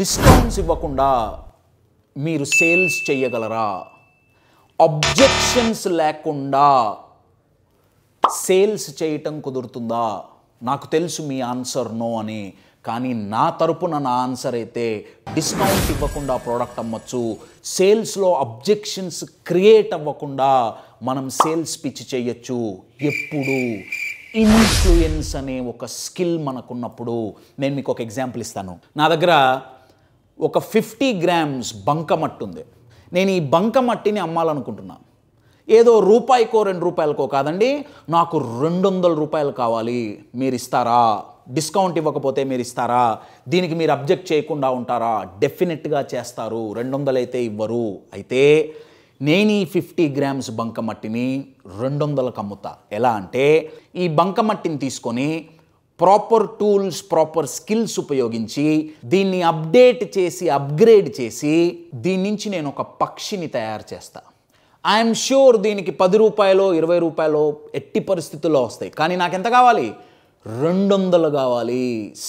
discounts ఇవ్వకుండా మీరు sales చేయగలరా అబ్జెక్షన్స్ లేకుండా సేల్స్ చేయటం కుదురుతుందా నాకు తెలుసు మీ ఆన్సర్ నో అని కానీ నా తరపున నా ఆన్సర్ అయితే డిస్కౌంట్ ఇవ్వకుండా ప్రోడక్ట్ అమ్మచ్చు సేల్స్లో అబ్జెక్షన్స్ క్రియేట్ అవ్వకుండా మనం సేల్స్ పిచ్ చేయొచ్చు ఎప్పుడు ఇన్ఫ్లుయెన్స్ అనే ఒక స్కిల్ మనకున్నప్పుడు నేను మీకు ఒక ఎగ్జాంపుల్ ఇస్తాను నా దగ్గర ఒక ఫిఫ్టీ గ్రామ్స్ బంకమట్టి ఉంది నేను ఈ బంకమట్టిని అమ్మాలనుకుంటున్నాను ఏదో రూపాయికో రెండు రూపాయలకో కాదండి నాకు రెండు వందల రూపాయలు కావాలి మీరు ఇస్తారా డిస్కౌంట్ ఇవ్వకపోతే మీరు ఇస్తారా దీనికి మీరు అబ్జెక్ట్ చేయకుండా ఉంటారా డెఫినెట్గా చేస్తారు రెండు వందలైతే ఇవ్వరు అయితే నేను ఈ ఫిఫ్టీ గ్రామ్స్ బంకమట్టిని రెండు వందలకు అమ్ముతా ఎలా అంటే ఈ బంకమట్టిని తీసుకొని ప్రాపర్ టూల్స్ ప్రాపర్ స్కిల్స్ ఉపయోగించి దీన్ని అప్డేట్ చేసి అప్గ్రేడ్ చేసి దీని నుంచి నేను ఒక పక్షిని తయారు చేస్తా ఐఎమ్ ష్యూర్ దీనికి పది రూపాయలు ఇరవై రూపాయలు ఎట్టి పరిస్థితుల్లో వస్తాయి కానీ నాకు ఎంత కావాలి రెండు వందలు కావాలి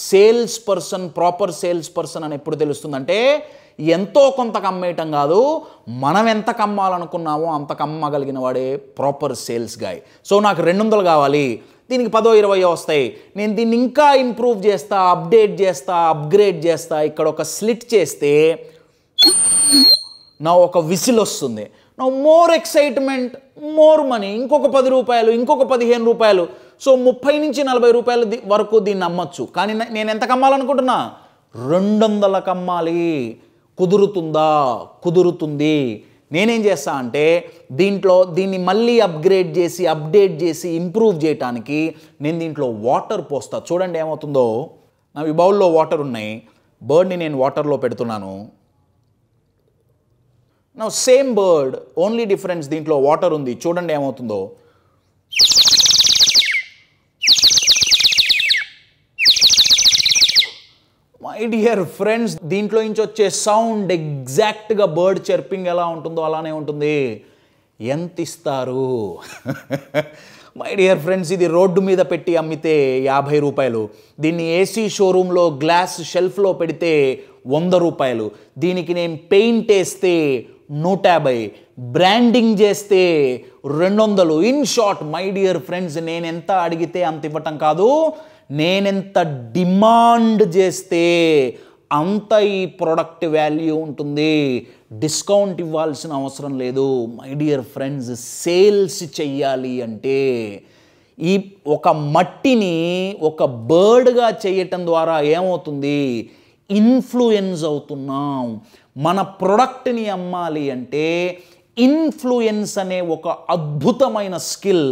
sales person proper sales person అని ఎప్పుడు తెలుస్తుందంటే ఎంతో కొంత కమ్మేయటం కాదు మనం ఎంత కమ్మాలనుకున్నామో అంత కమ్మగలిగిన వాడే ప్రాపర్ సేల్స్ గాయ్ సో నాకు రెండు వందలు కావాలి దీనికి పదో ఇరవయో వస్తాయి నేను దీన్ని ఇంకా ఇంప్రూవ్ చేస్తా అప్డేట్ చేస్తా అప్గ్రేడ్ చేస్తా ఇక్కడ ఒక స్లిట్ చేస్తే నా ఒక విసిల్ వస్తుంది నా మోర్ ఎక్సైట్మెంట్ మోర్ మనీ ఇంకొక పది రూపాయలు ఇంకొక పదిహేను రూపాయలు సో ముప్పై నుంచి నలభై రూపాయలు వరకు దీన్ని అమ్మచ్చు కానీ నేను ఎంత కమ్మాలనుకుంటున్నా రెండు వందల కమ్మాలి కుదురుతుందా కుదురుతుంది నేనేం చేస్తా అంటే దీంట్లో దీన్ని మళ్ళీ అప్గ్రేడ్ చేసి అప్డేట్ చేసి ఇంప్రూవ్ చేయటానికి నేను దీంట్లో వాటర్ పోస్తా చూడండి ఏమవుతుందో అవి బౌల్లో వాటర్ ఉన్నాయి బర్డ్ని నేను వాటర్లో పెడుతున్నాను నా సేమ్ బర్డ్ ఓన్లీ డిఫరెన్స్ దీంట్లో వాటర్ ఉంది చూడండి ఏమవుతుందో మై డియర్ ఫ్రెండ్స్ దీంట్లో నుంచి వచ్చే సౌండ్ ఎగ్జాక్ట్గా బర్డ్ చెర్పింగ్ ఎలా ఉంటుందో అలానే ఉంటుంది ఎంత ఇస్తారు మై డియర్ ఫ్రెండ్స్ ఇది రోడ్డు మీద పెట్టి అమ్మితే యాభై రూపాయలు దీన్ని ఏసీ షోరూంలో గ్లాస్ షెల్ఫ్లో పెడితే వంద రూపాయలు దీనికి నేను పెయింట్ వేస్తే నూట యాభై బ్రాండింగ్ చేస్తే రెండు వందలు in short my dear friends నేను ఎంత అడిగితే అంత ఇవ్వటం కాదు నేనెంత డిమాండ్ చేస్తే అంత ఈ ప్రోడక్ట్ వాల్యూ ఉంటుంది డిస్కౌంట్ ఇవ్వాల్సిన అవసరం లేదు మై డియర్ ఫ్రెండ్స్ సేల్స్ చెయ్యాలి అంటే ఈ ఒక మట్టిని ఒక బర్డ్గా చేయటం ద్వారా ఏమవుతుంది ఇన్ఫ్లుయెన్స్ అవుతున్నాం మన ప్రొడక్ట్ని అమ్మాలి అంటే ఇన్ఫ్లుయెన్స్ అనే ఒక అద్భుతమైన స్కిల్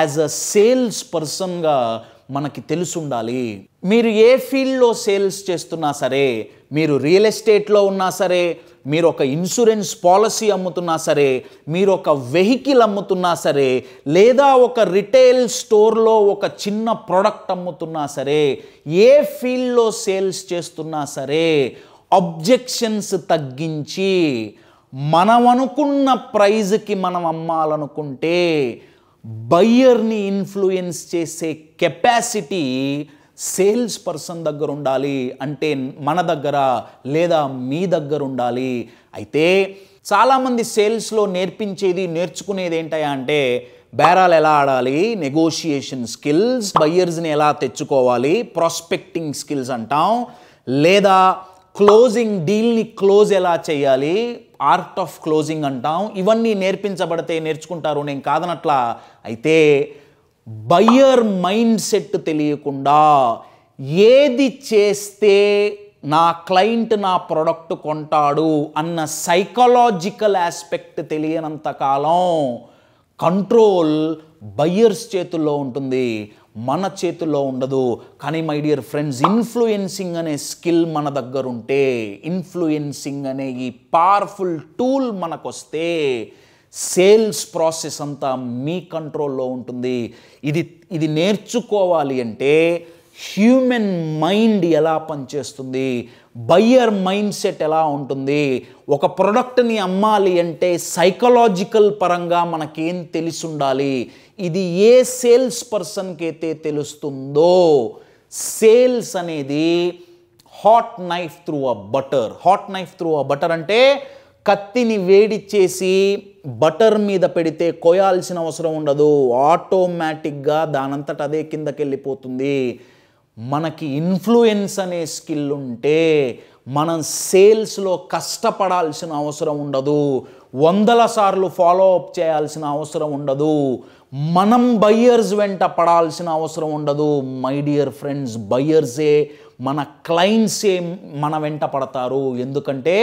యాజ్ అ సేల్స్ పర్సన్గా మనకి తెలుసుండాలి మీరు ఏ ఫీల్డ్లో సేల్స్ చేస్తున్నా సరే మీరు రియల్ ఎస్టేట్లో ఉన్నా సరే మీరు ఒక ఇన్సూరెన్స్ పాలసీ అమ్ముతున్నా సరే మీరు ఒక వెహికల్ అమ్ముతున్నా సరే లేదా ఒక రిటైల్ స్టోర్లో ఒక చిన్న ప్రోడక్ట్ అమ్ముతున్నా సరే ఏ ఫీల్డ్లో సేల్స్ చేస్తున్నా సరే అబ్జెక్షన్స్ తగ్గించి మనం అనుకున్న ప్రైజ్కి మనం అమ్మాలనుకుంటే బయ్యర్ని ఇన్ఫ్లుయెన్స్ చేసే కెపాసిటీ సేల్స్ పర్సన్ దగ్గర ఉండాలి అంటే మన దగ్గర లేదా మీ దగ్గర ఉండాలి అయితే చాలామంది సేల్స్లో నేర్పించేది నేర్చుకునేది ఏంటయా అంటే బేరాలు ఎలా ఆడాలి నెగోషియేషన్ స్కిల్స్ బయ్యర్స్ని ఎలా తెచ్చుకోవాలి ప్రాస్పెక్టింగ్ స్కిల్స్ అంటాం లేదా క్లోజింగ్ డీల్ని క్లోజ్ ఎలా చేయాలి ఆర్ట్ ఆఫ్ క్లోజింగ్ అంటాం ఇవన్నీ నేర్పించబడితే నేర్చుకుంటారు నేను కాదనట్లా అయితే బయ్యర్ మైండ్ సెట్ తెలియకుండా ఏది చేస్తే నా క్లయింట్ నా ప్రోడక్ట్ కొంటాడు అన్న సైకలాజికల్ ఆస్పెక్ట్ తెలియనంత కాలం కంట్రోల్ బయ్యర్స్ చేతుల్లో ఉంటుంది మన చేతిలో ఉండదు కానీ మై డియర్ ఫ్రెండ్స్ ఇన్ఫ్లుయెన్సింగ్ అనే స్కిల్ మన దగ్గర ఉంటే ఇన్ఫ్లుయెన్సింగ్ అనే ఈ పవర్ఫుల్ టూల్ మనకొస్తే సేల్స్ ప్రాసెస్ అంతా మీ కంట్రోల్లో ఉంటుంది ఇది ఇది నేర్చుకోవాలి అంటే హ్యూమన్ మైండ్ ఎలా పనిచేస్తుంది బయ్యర్ మైండ్ సెట్ ఎలా ఉంటుంది ఒక ప్రోడక్ట్ని అమ్మాలి అంటే సైకలాజికల్ పరంగా మనకేం తెలిసి ఉండాలి ఇది ఏ సేల్స్ పర్సన్కి అయితే తెలుస్తుందో సేల్స్ అనేది hot knife through a butter hot knife through a butter అంటే కత్తిని వేడి చేసి బటర్ మీద పెడితే కొయాల్సిన అవసరం ఉండదు ఆటోమేటిక్గా దానంతట అదే కిందకి వెళ్ళిపోతుంది మనకి ఇన్ఫ్లుయెన్స్ అనే స్కిల్ ఉంటే మనం సేల్స్లో కష్టపడాల్సిన అవసరం ఉండదు వందల సార్లు ఫాలో అప్ చేయాల్సిన అవసరం ఉండదు మనం బయ్యర్స్ వెంట పడాల్సిన అవసరం ఉండదు మై డియర్ ఫ్రెండ్స్ బయ్యర్సే మన క్లయింట్సే మన వెంట పడతారు ఎందుకంటే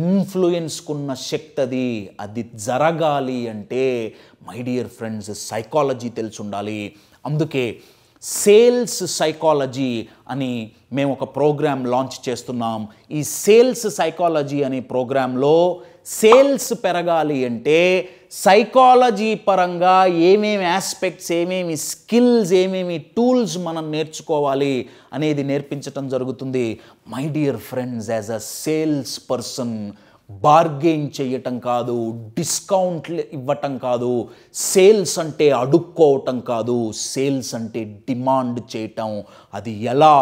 ఇన్ఫ్లుయెన్స్కున్న శక్తి అది అది జరగాలి అంటే మై డియర్ ఫ్రెండ్స్ సైకాలజీ తెలిసి ఉండాలి అందుకే సేల్స్ సైకాలజీ అని మేము ఒక ప్రోగ్రామ్ లాంచ్ చేస్తున్నాం ఈ సేల్స్ సైకాలజీ అనే ప్రోగ్రాంలో సేల్స్ పెరగాలి అంటే సైకాలజీ పరంగా ఏమేమి ఆస్పెక్ట్స్ ఏమేమి స్కిల్స్ ఏమేమి టూల్స్ మనం నేర్చుకోవాలి అనేది నేర్పించటం జరుగుతుంది my dear friends as a sales person bargain చేయటం కాదు డిస్కౌంట్లు ఇవ్వటం కాదు సేల్స్ అంటే అడుక్కోవటం కాదు సేల్స్ అంటే డిమాండ్ చేయటం అది ఎలా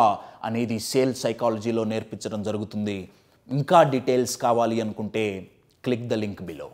అనేది సేల్స్ సైకాలజీలో నేర్పించడం జరుగుతుంది ఇంకా డీటెయిల్స్ కావాలి అనుకుంటే క్లిక్ ద లింక్ బిలో